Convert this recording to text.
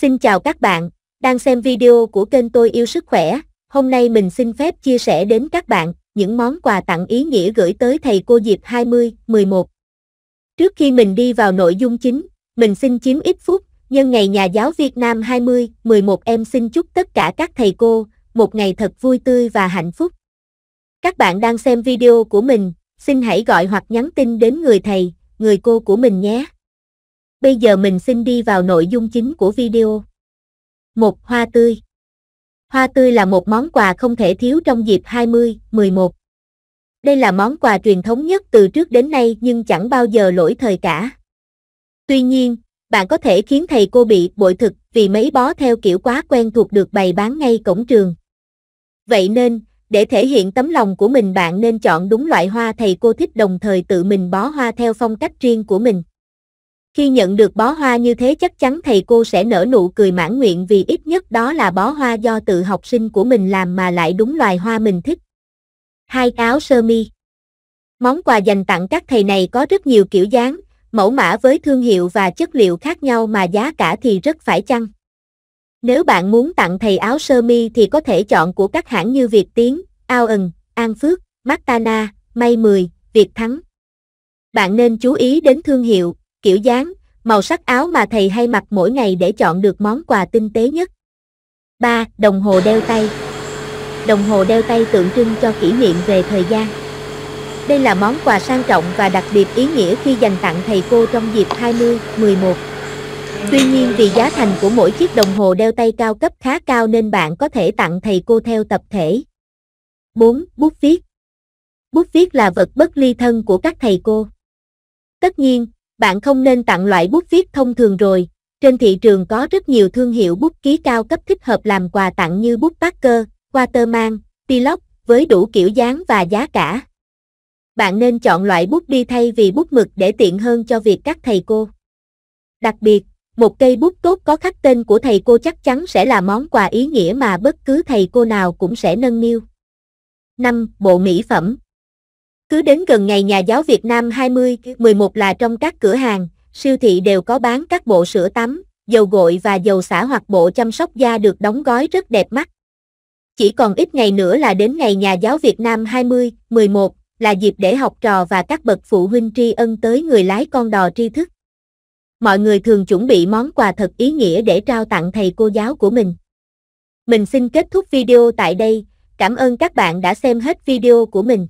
Xin chào các bạn, đang xem video của kênh tôi yêu sức khỏe. Hôm nay mình xin phép chia sẻ đến các bạn những món quà tặng ý nghĩa gửi tới thầy cô dịp 20-11. Trước khi mình đi vào nội dung chính, mình xin chiếm ít phút, nhân ngày nhà giáo Việt Nam 20-11 em xin chúc tất cả các thầy cô một ngày thật vui tươi và hạnh phúc. Các bạn đang xem video của mình, xin hãy gọi hoặc nhắn tin đến người thầy, người cô của mình nhé. Bây giờ mình xin đi vào nội dung chính của video. một Hoa tươi Hoa tươi là một món quà không thể thiếu trong dịp 20, 11. Đây là món quà truyền thống nhất từ trước đến nay nhưng chẳng bao giờ lỗi thời cả. Tuy nhiên, bạn có thể khiến thầy cô bị bội thực vì mấy bó theo kiểu quá quen thuộc được bày bán ngay cổng trường. Vậy nên, để thể hiện tấm lòng của mình bạn nên chọn đúng loại hoa thầy cô thích đồng thời tự mình bó hoa theo phong cách riêng của mình. Khi nhận được bó hoa như thế chắc chắn thầy cô sẽ nở nụ cười mãn nguyện vì ít nhất đó là bó hoa do tự học sinh của mình làm mà lại đúng loài hoa mình thích. Hai áo sơ mi Món quà dành tặng các thầy này có rất nhiều kiểu dáng, mẫu mã với thương hiệu và chất liệu khác nhau mà giá cả thì rất phải chăng. Nếu bạn muốn tặng thầy áo sơ mi thì có thể chọn của các hãng như Việt Tiến, Ao Ẩn, An Phước, Mastana, May 10, Việt Thắng. Bạn nên chú ý đến thương hiệu, kiểu dáng, màu sắc áo mà thầy hay mặc mỗi ngày để chọn được món quà tinh tế nhất. 3. Đồng hồ đeo tay Đồng hồ đeo tay tượng trưng cho kỷ niệm về thời gian. Đây là món quà sang trọng và đặc biệt ý nghĩa khi dành tặng thầy cô trong dịp 20, 11. Tuy nhiên vì giá thành của mỗi chiếc đồng hồ đeo tay cao cấp khá cao nên bạn có thể tặng thầy cô theo tập thể. 4. Bút viết Bút viết là vật bất ly thân của các thầy cô. Tất nhiên, bạn không nên tặng loại bút viết thông thường rồi. Trên thị trường có rất nhiều thương hiệu bút ký cao cấp thích hợp làm quà tặng như bút Parker, Waterman, Pilot với đủ kiểu dáng và giá cả. Bạn nên chọn loại bút đi thay vì bút mực để tiện hơn cho việc các thầy cô. Đặc biệt, một cây bút tốt có khắc tên của thầy cô chắc chắn sẽ là món quà ý nghĩa mà bất cứ thầy cô nào cũng sẽ nâng niu. 5. Bộ mỹ phẩm cứ đến gần ngày nhà giáo Việt Nam 20, 11 là trong các cửa hàng, siêu thị đều có bán các bộ sữa tắm, dầu gội và dầu xả hoặc bộ chăm sóc da được đóng gói rất đẹp mắt. Chỉ còn ít ngày nữa là đến ngày nhà giáo Việt Nam 20, 11 là dịp để học trò và các bậc phụ huynh tri ân tới người lái con đò tri thức. Mọi người thường chuẩn bị món quà thật ý nghĩa để trao tặng thầy cô giáo của mình. Mình xin kết thúc video tại đây, cảm ơn các bạn đã xem hết video của mình.